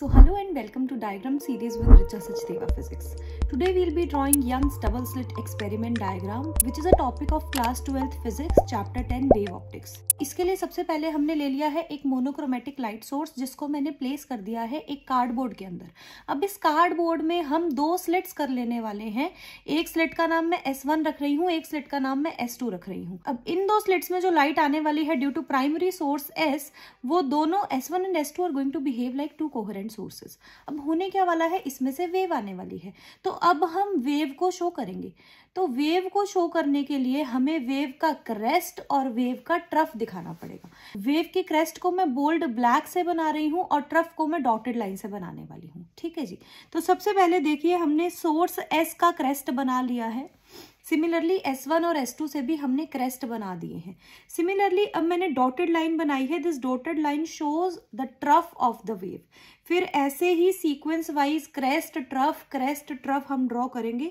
So hello and welcome to diagram series with Richa Sachdeva Physics. Today we'll be drawing Young's double slit experiment diagram which is a topic of class 12th physics chapter 10 wave optics. इसके लिए सबसे पहले हमने ले लिया है एक monochromatic light source जिसको मैंने प्लेस कर दिया है एक कार्डबोर्ड के अंदर अब इस कार्डबोर्ड में हम दो स्लिट्स कर लेने वाले हैं एक स्लिट का नाम मैं S1 रख रही हूँ एक स्लिट का नाम मैं S2 रख रही हूँ अब इन दो स्लिट्स में जो लाइट आने वाली है due to primary source S वो दोनों S1 and S2 are going to behave like two coherent and sources अब होने क्या वाला है इसमें से वेव आने वाली है तो अब हम वेव को शो करेंगे तो वेव को शो करने के लिए हमें वेव का क्रेस्ट और वेव का ट्रफ दिखाना पड़ेगा वेव के क्रेस्ट को मैं बोल्ड ब्लैक से बना रही हूँ और ट्रफ को मैं डॉटेड लाइन से बनाने वाली हूँ ठीक है जी तो सबसे पहले देखिए हमने सोर्स एस का क्रेस्ट बना लिया है सिमिलरली S1 और S2 से भी हमने क्रेस्ट बना दिए हैं सिमिलरली अब मैंने डॉटेड लाइन बनाई है this dotted line shows the trough of the wave फिर ऐसे ही sequence wise crest trough crest trough हम ड्रॉ करेंगे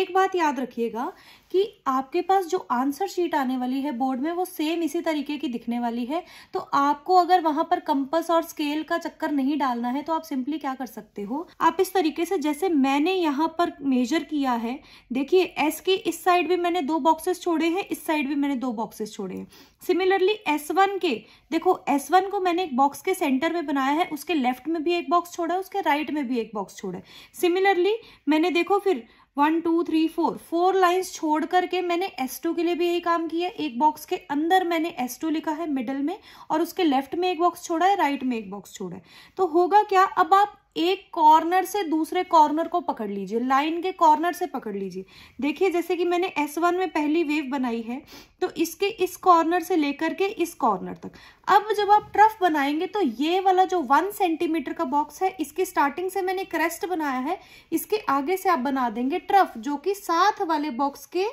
एक बात याद रखिएगा कि आपके पास जो आंसर शीट आने वाली है बोर्ड में वो सेम इसी तरीके की दिखने वाली है तो आपको अगर वहां पर कंपस और स्केल का चक्कर नहीं डालना है तो आप सिंपली क्या कर सकते हो आप इस तरीके से जैसे मैंने यहाँ पर मेजर किया है देखिए एस के इस साइड भी मैंने दो बॉक्सेस छोड़े हैं इस साइड भी मैंने दो बॉक्सेस छोड़े हैं सिमिलरली एस के देखो एस को मैंने एक बॉक्स के सेंटर में बनाया है उसके लेफ्ट में भी एक बॉक्स छोड़ा है उसके राइट right में भी एक बॉक्स छोड़ा है सिमिलरली मैंने देखो फिर one two three four four lines छोड़ करके मैंने एस टू के लिए भी यही काम किया एक बॉक्स के अंदर मैंने एस टू लिखा है मिडल में और उसके लेफ्ट में एक बॉक्स छोड़ा है राइट में एक बॉक्स छोड़ा है तो होगा क्या अब आप एक कॉर्नर से दूसरे कॉर्नर को पकड़ लीजिए लाइन के कॉर्नर से पकड़ लीजिए देखिए जैसे कि मैंने S1 में पहली वेव बनाई है तो इसके इस कॉर्नर से लेकर के इस कॉर्नर तक अब जब आप ट्रफ बनाएंगे तो ये वाला जो वन सेंटीमीटर का बॉक्स है इसकी स्टार्टिंग से मैंने क्रेस्ट बनाया है इसके आगे से आप बना देंगे ट्रफ जो कि साथ वाले बॉक्स के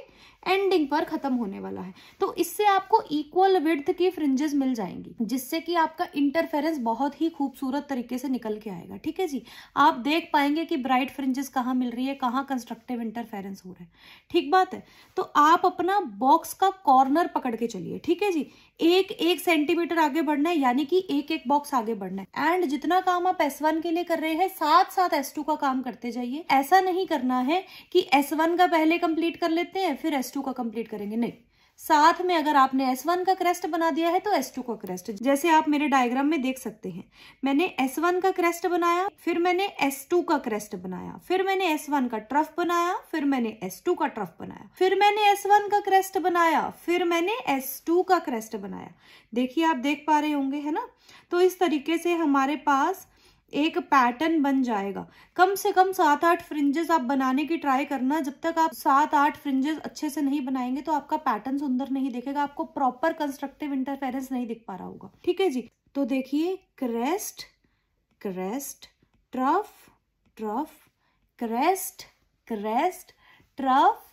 एंडिंग पर खत्म होने वाला है तो इससे आपको इक्वल विड्थ की फ्रिंजेस मिल जाएंगी जिससे कि आपका इंटरफेरेंस बहुत ही खूबसूरत तरीके से निकल के आएगा ठीक है जी आप देख पाएंगे कि ब्राइट फ्रिंजेस कहाँ मिल रही है कहाँ कंस्ट्रक्टिव इंटरफेरेंस हो रहा है ठीक बात है तो आप अपना बॉक्स का कॉर्नर पकड़ के चलिए ठीक है जी एक एक सेंटीमीटर आगे बढ़ना है यानी कि एक एक बॉक्स आगे बढ़ना है एंड जितना काम आप एस वन के लिए कर रहे हैं साथ साथ एस टू का काम करते जाइए ऐसा नहीं करना है कि एस वन का पहले कंप्लीट कर लेते हैं फिर एस टू का कंप्लीट करेंगे नहीं साथ में अगर आपने S1 का क्रेस्ट बना दिया है तो S2 का क्रेस्ट जैसे आप मेरे डायग्राम में देख सकते हैं मैंने S1 का क्रेस्ट बनाया फिर मैंने S2 का क्रेस्ट बनाया फिर मैंने S1 का ट्रफ बनाया फिर मैंने S2 का ट्रफ बनाया फिर मैंने S1 का क्रेस्ट बनाया फिर मैंने S2 का क्रेस्ट बनाया देखिए आप देख पा रहे होंगे है ना तो इस तरीके से हमारे पास एक पैटर्न बन जाएगा कम से कम सात आठ फ्रिंजेस आप बनाने की ट्राई करना जब तक आप सात आठ फ्रिंजेस अच्छे से नहीं बनाएंगे तो आपका पैटर्न सुंदर नहीं दिखेगा आपको प्रॉपर कंस्ट्रक्टिव इंटरफेरेंस नहीं दिख पा रहा होगा ठीक है जी तो देखिए crest crest trough trough crest crest trough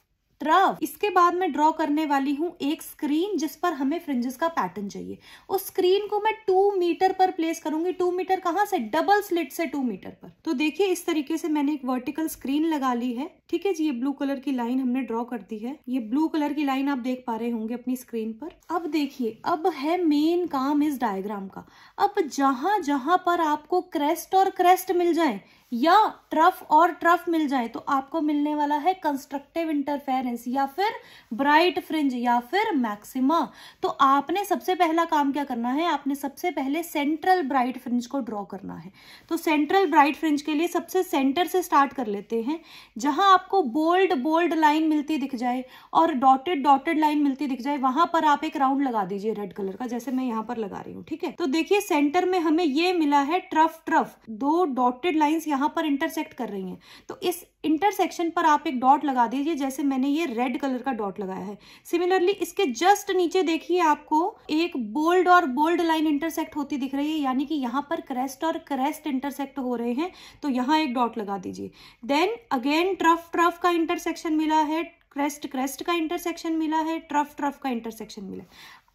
तरफ इसके बाद मैं ड्रॉ करने वाली हूँ एक स्क्रीन जिस पर हमें फ्रिंजेस का पैटर्न चाहिए उस स्क्रीन को मैं टू मीटर पर प्लेस करूंगी टू मीटर कहाँ से डबल स्लिट से टू मीटर पर तो देखिए इस तरीके से मैंने एक वर्टिकल स्क्रीन लगा ली है ठीक है जी ये ब्लू कलर की लाइन हमने ड्रॉ कर दी है ये ब्लू कलर की लाइन आप देख पा रहे होंगे अपनी स्क्रीन पर अब देखिए अब है मेन काम इस डायग्राम का अब जहां जहां पर आपको क्रेस्ट और क्रेस्ट मिल जाए या ट्रफ और ट्रफ मिल जाए तो आपको मिलने वाला है कंस्ट्रक्टिव इंटरफेरेंस या फिर ब्राइट फ्रिंज या फिर मैक्सिमा तो आपने सबसे पहला काम क्या करना है आपने सबसे पहले सेंट्रल ब्राइट फ्रिंज को ड्रॉ करना है तो सेंट्रल ब्राइट फ्रिंज के लिए सबसे सेंटर से स्टार्ट कर लेते हैं जहां आपको बोल्ड बोल्ड लाइन मिलती दिख जाए और डॉटेड डॉटेड लाइन मिलती दिख जाए वहां पर आप एक राउंड लगा दीजिए रेड कलर का जैसे मैं यहाँ पर लगा रही हूँ ठीक है तो देखिए सेंटर में हमें ये मिला है ट्रफ ट्रफ दो डॉटेड लाइन्स यहाँ यहाँ पर इंटरसेक्ट कर रही हैं तो इस इंटरसेक्शन पर आप एक डॉट लगा दीजिए जैसे मैंने ये रेड कलर का डॉट लगाया है सिमिलरली इसके जस्ट नीचे देखिए आपको एक बोल्ड और बोल्ड लाइन इंटरसेक्ट होती दिख रही है यानी कि यहाँ पर क्रेस्ट और क्रेस्ट इंटरसेक्ट हो रहे हैं तो यहाँ एक डॉट लगा दीजिए देन अगेन ट्रफ ट्रफ का इंटरसेक्शन मिला है क्रेस्ट क्रेस्ट का इंटरसेक्शन मिला है ट्रफ ट्रफ का इंटरसेक्शन मिला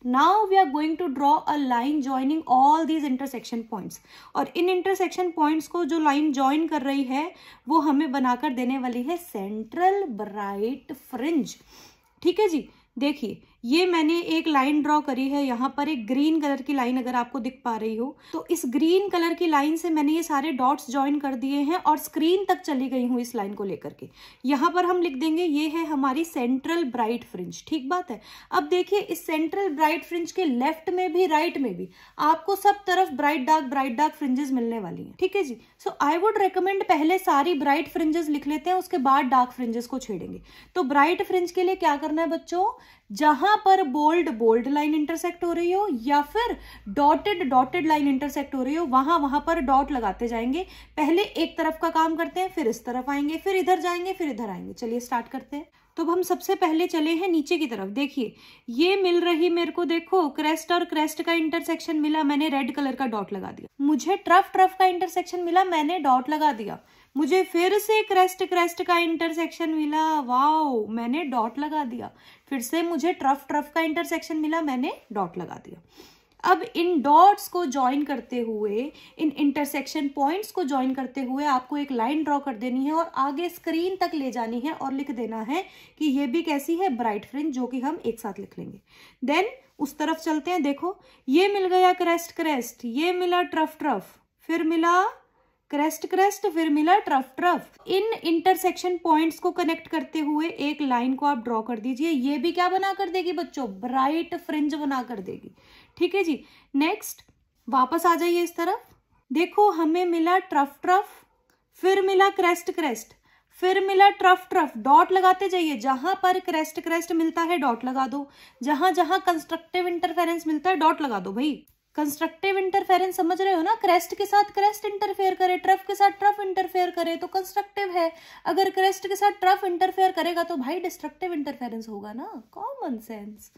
now we are going to draw a line joining all these intersection points और इन intersection points को जो line join कर रही है वो हमें बनाकर देने वाली है central bright fringe ठीक है जी देखिए ये मैंने एक लाइन ड्रॉ करी है यहाँ पर एक ग्रीन कलर की लाइन अगर आपको दिख पा रही हो तो इस ग्रीन कलर की लाइन से मैंने ये सारे डॉट्स ज्वाइन कर दिए हैं और स्क्रीन तक चली गई हूँ इस लाइन को लेकर के यहाँ पर हम लिख देंगे ये है हमारी सेंट्रल ब्राइट फ्रिंज ठीक बात है अब देखिए इस सेंट्रल ब्राइट फ्रिंज के लेफ्ट में भी राइट में भी आपको सब तरफ bright dark bright dark fringes मिलने वाली हैं ठीक है जी सो आई वुड रिकमेंड पहले सारी ब्राइट फ्रिंजेस लिख लेते हैं उसके बाद डार्क फ्रिंजेस को छेड़ेंगे तो ब्राइट फ्रिंज के लिए क्या करना है बच्चों जहां पर बोल्ड बोल्ड लाइन इंटरसेक्ट हो रही हो या फिर डॉटेड डॉटेड लाइन इंटरसेक्ट हो रही हो वहां वहां पर डॉट लगाते जाएंगे पहले एक तरफ का काम करते हैं फिर इस तरफ आएंगे फिर इधर जाएंगे फिर इधर आएंगे चलिए स्टार्ट करते हैं तो हम सबसे पहले चले हैं नीचे की तरफ देखिए ये मिल रही मेरे को देखो क्रेस्ट और क्रेस्ट का इंटरसेक्शन मिला मैंने रेड कलर का डॉट लगा दिया मुझे ट्रफ ट्रफ का इंटरसेक्शन मिला मैंने डॉट लगा दिया मुझे फिर से क्रेस्ट क्रेस्ट का इंटरसेक्शन मिला वाओ मैंने डॉट लगा दिया फिर से मुझे ट्रफ ट्रफ का इंटरसेक्शन मिला मैंने डॉट लगा दिया अब इन डॉट्स को ज्वाइन करते हुए इन इंटरसेक्शन पॉइंट्स को ज्वाइन करते हुए आपको एक लाइन ड्रॉ कर देनी है और आगे स्क्रीन तक ले जानी है और लिख देना है कि ये भी कैसी है ब्राइट फ्रिंज जो कि हम एक साथ लिख लेंगे देन उस तरफ चलते हैं देखो ये मिल गया क्रेस्ट क्रेस्ट ये मिला ट्रफ ट्रफ फिर मिला क्रेस्ट क्रेस्ट फिर मिला ट्रफ ट्रफ इन इंटरसेक्शन पॉइंट्स को कनेक्ट करते हुए एक लाइन को आप ड्रॉ कर दीजिए ये भी क्या बना कर देगी बच्चों ब्राइट फ्रिंज बना कर देगी ठीक है जी नेक्स्ट वापस आ जाइए इस तरफ देखो हमें मिला ट्रफ ट्रफ फिर मिला क्रेस्ट क्रेस्ट फिर मिला ट्रफ ट्रफ डॉट लगाते जाइए जहां पर क्रेस्ट क्रेस्ट मिलता है डॉट लगा दो जहां जहां कंस्ट्रक्टिव इंटरफेरेंस मिलता है डॉट लगा दो भाई कंस्ट्रक्टिव इंटरफेरेंस समझ रहे हो ना क्रेस्ट के साथ क्रेस्ट इंटरफेयर करे ट्रफ के साथ ट्रफ इंटरफेयर करे तो कंस्ट्रक्टिव है अगर क्रेस्ट के साथ ट्रफ इंटरफेयर करेगा तो भाई डिस्ट्रक्टिव इंटरफेरेंस होगा ना कॉमन सेंस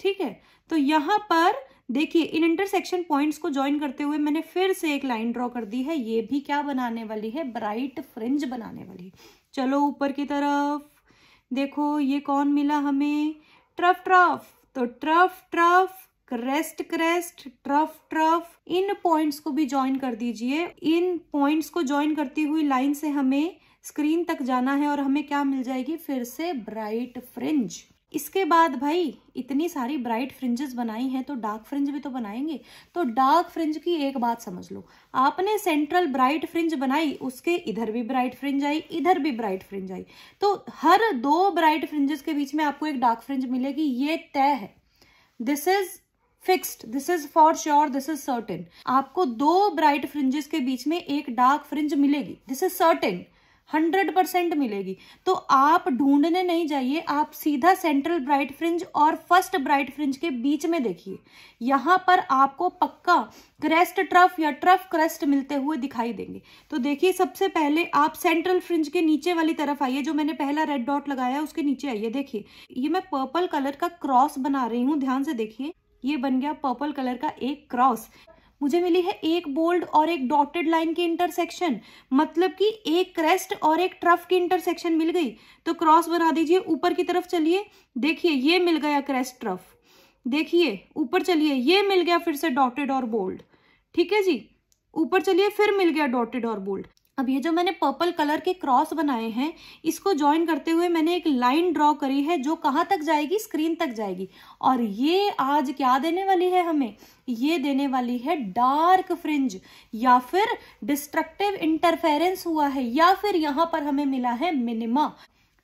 ठीक है तो यहां पर देखिए इन इंटरसेक्शन पॉइंट्स को ज्वाइन करते हुए मैंने फिर से एक लाइन ड्रॉ कर दी है ये भी क्या बनाने वाली है ब्राइट फ्रिंज बनाने वाली चलो ऊपर की तरफ देखो ये कौन मिला हमें ट्रफ ट्रफ तो trough trough crest crest trough trough इन पॉइंट्स को भी ज्वाइन कर दीजिए इन पॉइंट्स को ज्वाइन करती हुई लाइन से हमें स्क्रीन तक जाना है और हमें क्या मिल जाएगी फिर से ब्राइट फ्रिंज इसके बाद भाई इतनी सारी ब्राइट फ्रिंजेस बनाई हैं तो डार्क फ्रिंज भी तो बनाएंगे तो डार्क फ्रिंज की एक बात समझ लो आपने सेंट्रल ब्राइट फ्रिंज बनाई उसके इधर भी ब्राइट फ्रिंज आई इधर भी ब्राइट फ्रिंज आई तो हर दो ब्राइट फ्रिंजेस के बीच में आपको एक डार्क फ्रिंज मिलेगी ये तय है this is fixed this is for sure this is certain आपको दो ब्राइट फ्रिंजेस के बीच में एक डार्क फ्रिंज मिलेगी this is certain hundred percent मिलेगी तो आप ढूंढने नहीं जाइए आप सीधा सेंट्रल ब्राइट फ्रिंज और फर्स्ट ब्राइट फ्रिंज के बीच में देखिए यहाँ पर आपको पक्का क्रेस्ट ट्रफ या ट्रफ क्रेस्ट मिलते हुए दिखाई देंगे तो देखिए सबसे पहले आप सेंट्रल फ्रिंज के नीचे वाली तरफ आइए जो मैंने पहला रेड डॉट लगाया उसके नीचे आइए देखिए ये मैं पर्पल कलर का क्रॉस बना रही हूँ ध्यान से देखिए ये बन गया पर्पल कलर का एक क्रॉस मुझे मिली है एक बोल्ड और एक डॉटेड लाइन की इंटरसेक्शन मतलब कि एक क्रेस्ट और एक ट्रफ की इंटरसेक्शन मिल गई तो क्रॉस बना दीजिए ऊपर की तरफ चलिए देखिए ये मिल गया क्रेस्ट ट्रफ देखिए ऊपर चलिए ये मिल गया फिर से डॉटेड और बोल्ड ठीक है जी ऊपर चलिए फिर मिल गया डॉटेड और बोल्ड अब ये जो मैंने पर्पल कलर के क्रॉस बनाए हैं इसको ज्वाइन करते हुए मैंने एक लाइन ड्रॉ करी है जो कहाँ तक जाएगी स्क्रीन तक जाएगी और ये आज क्या देने वाली है हमें ये देने वाली है डार्क फ्रिंज या फिर डिस्ट्रक्टिव इंटरफेरेंस हुआ है या फिर यहाँ पर हमें मिला है मिनिमा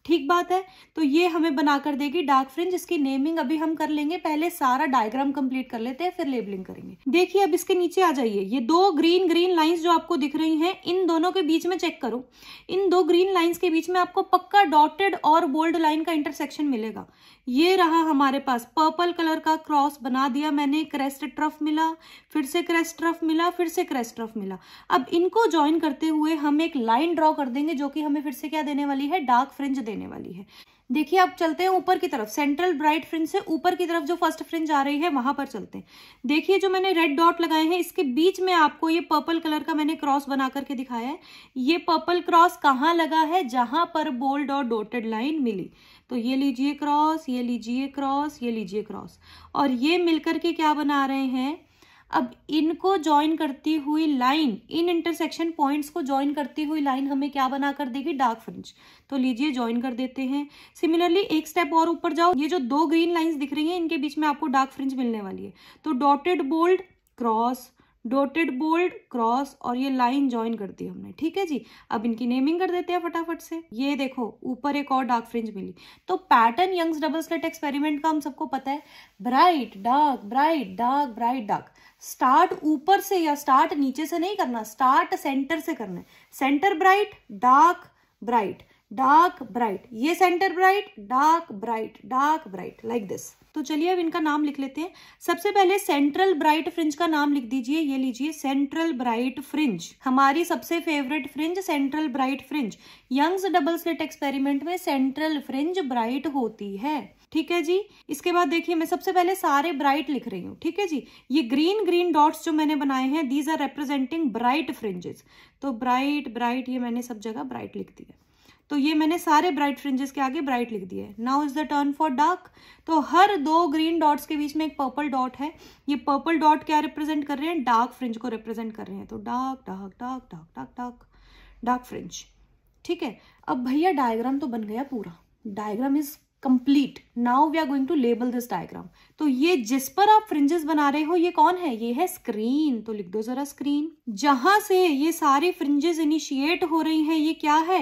ठीक बात है तो ये हमें बनाकर देगी डार्क फ्रिंज इसकी नेमिंग अभी हम कर लेंगे पहले सारा डायग्राम कंप्लीट कर लेते हैं फिर लेबलिंग करेंगे देखिए अब इसके नीचे आ जाइए ये दो ग्रीन ग्रीन लाइंस जो आपको दिख रही हैं इन दोनों के बीच में चेक करो इन दो ग्रीन लाइंस के बीच में आपको पक्का डॉटेड और बोल्ड लाइन का इंटरसेक्शन मिलेगा ये रहा हमारे पास पर्पल कलर का क्रॉस बना दिया मैंने क्रेस्ट ट्रफ मिला फिर से क्रेस्ट ट्रफ मिला फिर से क्रेस्ट ट्रफ मिला अब इनको ज्वाइन करते हुए हम एक लाइन ड्रॉ कर देंगे जो कि हमें फिर से क्या देने वाली है डार्क फ्रिंज देने वाली है देखिए अब चलते हैं ऊपर की तरफ सेंट्रल ब्राइट फ्रिंज से ऊपर की तरफ जो फर्स्ट फ्रिंज आ रही है वहां पर चलते हैं देखिए जो मैंने रेड डॉट लगाए हैं इसके बीच में आपको ये पर्पल कलर का मैंने क्रॉस बना करके दिखाया है ये पर्पल क्रॉस कहाँ लगा है जहां पर बोल्ड और डोटेड लाइन मिली तो ये लीजिए क्रॉस ये लीजिए क्रॉस ये लीजिए क्रॉस और ये मिलकर के क्या बना रहे हैं अब इनको ज्वाइन करती हुई लाइन इन इंटरसेक्शन पॉइंट्स को ज्वाइन करती हुई लाइन हमें क्या बना कर देगी डार्क फ्रिंज तो लीजिए ज्वाइन कर देते हैं सिमिलरली एक स्टेप और ऊपर जाओ ये जो दो ग्रीन लाइंस दिख रही हैं इनके बीच में आपको डार्क फ्रिंज मिलने वाली है तो dotted bold cross dotted bold cross और ये लाइन ज्वाइन कर दी हमने ठीक है जी अब इनकी नेमिंग कर देते हैं फटाफट से ये देखो ऊपर एक और डार्क फ्रिंज मिली तो pattern Young's double slit experiment का हम सबको पता है bright dark bright dark bright dark start ऊपर से या स्टार्ट नीचे से नहीं करना स्टार्ट सेंटर से करना है centre bright dark bright dark bright ये centre bright dark bright dark bright like this तो चलिए अब इनका नाम लिख लेते हैं सबसे पहले सेंट्रल ब्राइट फ्रिंज का नाम लिख दीजिए ये लीजिए सेंट्रल ब्राइट फ्रिंज हमारी सबसे favourite fringe central bright fringe Young's double slit experiment में सेंट्रल फ्रिंज ब्राइट होती है ठीक है जी इसके बाद देखिए मैं सबसे पहले सारे ब्राइट लिख रही हूँ ठीक है जी ये ग्रीन ग्रीन डॉट्स जो मैंने बनाए हैं these are representing bright fringes तो ब्राइट ब्राइट ये मैंने सब जगह ब्राइट लिख दिया तो ये मैंने सारे ब्राइट फ्रिंजेस के आगे ब्राइट लिख दिए now is the turn for dark तो हर दो ग्रीन डॉट्स के बीच में एक पर्पल डॉट है ये पर्पल डॉट क्या रिप्रेजेंट कर रहे हैं डार्क फ्रिंज को रिप्रेजेंट कर रहे हैं तो dark dark dark dark dark dark dark fringe ठीक है अब भैया डायग्राम तो बन गया पूरा diagram is complete now we are going to label this diagram तो ये जिस पर आप फ्रिंजेस बना रहे हो ये कौन है ये है स्क्रीन तो लिख दो जरा स्क्रीन जहां से ये सारी फ्रिंजेस इनिशिएट हो रही हैं ये क्या है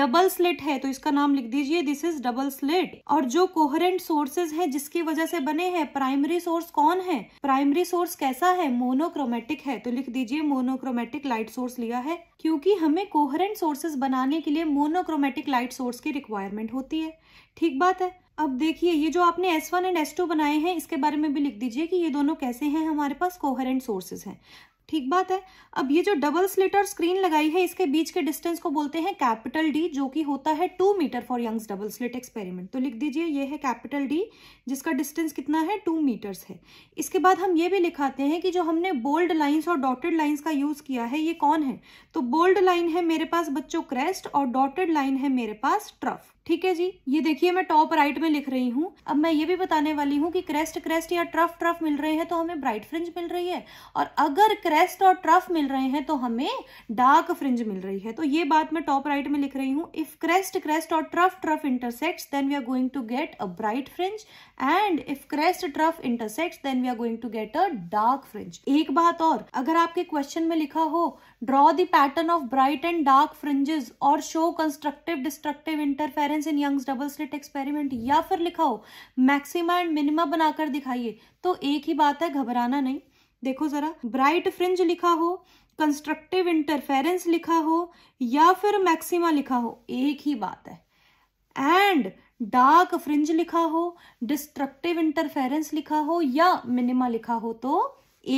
डबल स्लिट है तो इसका नाम लिख दीजिए दिस इज डबल स्लिट और जो कोहरेंट सोर्सेज हैं जिसकी वजह से बने हैं प्राइमरी सोर्स कौन है प्राइमरी सोर्स कैसा है मोनोक्रोमेटिक है तो लिख दीजिए मोनोक्रोमेटिक लाइट सोर्स लिया है क्योंकि हमें कोहरेंट सोर्सेज बनाने के लिए मोनोक्रोमेटिक लाइट सोर्स की रिक्वायरमेंट होती है ठीक बात है अब देखिए ये जो आपने S1 एंड S2 बनाए हैं इसके बारे में भी लिख दीजिए कि ये दोनों कैसे हैं हमारे पास कोहरेंट सोर्सेज हैं ठीक बात है अब ये जो डबल स्लिटर स्क्रीन लगाई है इसके बीच के डिस्टेंस को बोलते हैं कैपिटल डी जो कि होता है two metre for Young's double slit experiment तो लिख दीजिए ये है कैपिटल डी जिसका डिस्टेंस कितना है टू मीटर्स है इसके बाद हम ये भी लिखाते हैं कि जो हमने बोल्ड लाइन्स और डॉटेड लाइन्स का यूज़ किया है ये कौन है तो बोल्ड लाइन है मेरे पास बच्चों क्रेस्ट और डॉटेड लाइन है मेरे पास ट्रफ ठीक है जी ये देखिए मैं टॉप राइट में लिख रही हूँ अब मैं ये भी बताने वाली हूँ कि क्रेस्ट क्रेस्ट या ट्रफ ट्रफ मिल रहे हैं तो हमें ब्राइट फ्रिंज मिल रही है और अगर क्रेस्ट पेस्ट और ट्रफ मिल रहे हैं तो हमें डार्क फ्रिंज मिल रही है तो ये बात मैं टॉप राइट में लिख रही हूं इफ क्रेस्ट क्रेस्ट और trough trough intersect then we are going to get a bright fringe and if crest trough intersect then we are going to get a dark fringe एक बात और अगर आपके क्वेश्चन में लिखा हो draw the pattern of bright and dark fringes और show constructive destructive interference in Young's double slit experiment या फिर लिखा हो मैक्सिमा एंड मिनिमा बनाकर दिखाइए तो एक ही बात है घबराना नहीं देखो जरा ब्राइट फ्रिंज लिखा हो कंस्ट्रक्टिव इंटरफेरेंस लिखा हो या फिर मैक्सिमा लिखा हो एक ही बात है एंड डार्क फ्रिंज लिखा हो डिस्ट्रक्टिव इंटरफेरेंस लिखा हो या मिनिमा लिखा हो तो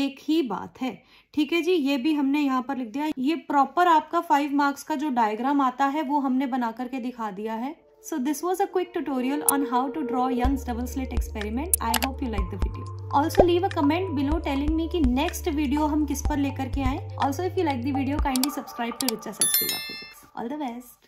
एक ही बात है ठीक है जी ये भी हमने यहाँ पर लिख दिया ये प्रॉपर आपका फाइव मार्क्स का जो डायग्राम आता है वो हमने बना करके दिखा दिया है So this was a quick tutorial on how to draw Young's double slit experiment. I hope you like the video. Also leave a comment below telling me कि next video हम किस पर लेकर के आए. Also if you like the video kindly subscribe to Richa Sachdeva Physics. All the best.